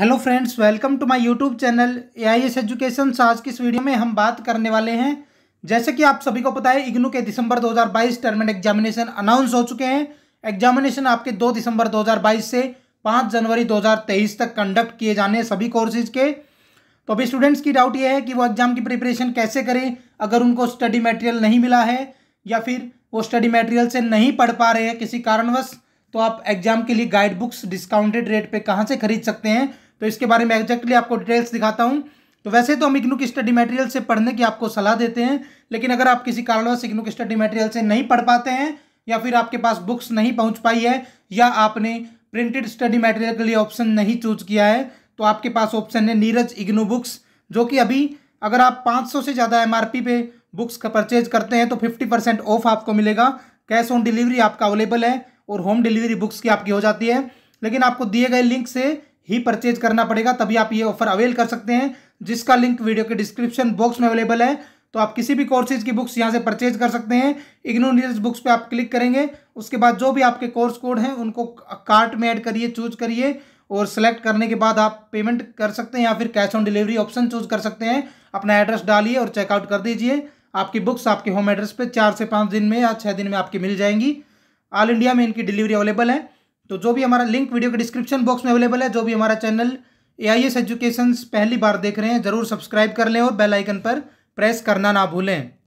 hello friends welcome to my YouTube channel A I S education आज की इस video में हम बात करने वाले हैं जैसे कि आप सभी को पता है इग्नू के दिसंबर 2022 टर्म एंड एग्जामिनेशन अनाउंस हो चुके हैं एग्जामिनेशन आपके 2 दिसंबर 2022 से 5 जनवरी 2023 तक कंडक्ट किए जाने हैं सभी कोर्सेज के तो अभी स्टूडेंट्स की डाउट ये है कि वो एग्जाम की प्रिपरेशन कैसे करें अगर उनको स्टडी मटेरियल नहीं मिला है या फिर वो स्टडी मटेरियल से नहीं पढ़ पा रहे हैं किसी कारणवश तो आप एग्जाम के लिए गाइड बुक्स डिस्काउंटेड रेट पे कहाँ से खरीद सकते हैं तो इसके बारे में एग्जैक्टली आपको डिटेल्स दिखाता हूँ तो वैसे तो हम इग्नू स्टडी मटेरियल से पढ़ने की आपको सलाह देते हैं लेकिन अगर आप किसी कारणवश इग्नू की स्टडी मटेरियल से नहीं पढ़ पाते हैं या फिर आपके पास बुक्स नहीं पहुँच पाई है या आपने प्रिंटेड स्टडी मटेरियल के लिए ऑप्शन नहीं चूज किया है तो आपके पास ऑप्शन है नीरज इग्नू बुक्स जो कि अभी अगर आप पाँच से ज़्यादा एम पे बुक्स का परचेज करते हैं तो फिफ्टी परसेंट ऑफ आपको मिलेगा कैश ऑन डिलीवरी आपका अवेलेबल है और होम डिलीवरी बुक्स की आपकी हो जाती है लेकिन आपको दिए गए लिंक से ही परचेज करना पड़ेगा तभी आप ये ऑफर अवेल कर सकते हैं जिसका लिंक वीडियो के डिस्क्रिप्शन बॉक्स में अवेलेबल है तो आप किसी भी कोर्सेज की बुक्स यहाँ से परचेज कर सकते हैं इग्नो नीरज बुक्स पे आप क्लिक करेंगे उसके बाद जो भी आपके कोर्स कोड हैं उनको कार्ट में ऐड करिए चूज करिए और सिलेक्ट करने के बाद आप पेमेंट कर सकते हैं या फिर cash on delivery option choose कर सकते हैं अपना एड्रेस डालिए और चेकआउट कर दीजिए आपकी बुक्स आपके होम एड्रेस पर चार से पाँच दिन में या छः दिन में आपकी मिल जाएंगी ऑल इंडिया में इनकी डिलीवरी अवेलेबल है तो जो भी हमारा लिंक वीडियो के डिस्क्रिप्शन बॉक्स में अवेलेबल है जो भी हमारा channel A I S education पहली बार देख रहे हैं जरूर सब्सक्राइब कर लें और बेल आइकन पर प्रेस करना ना भूलें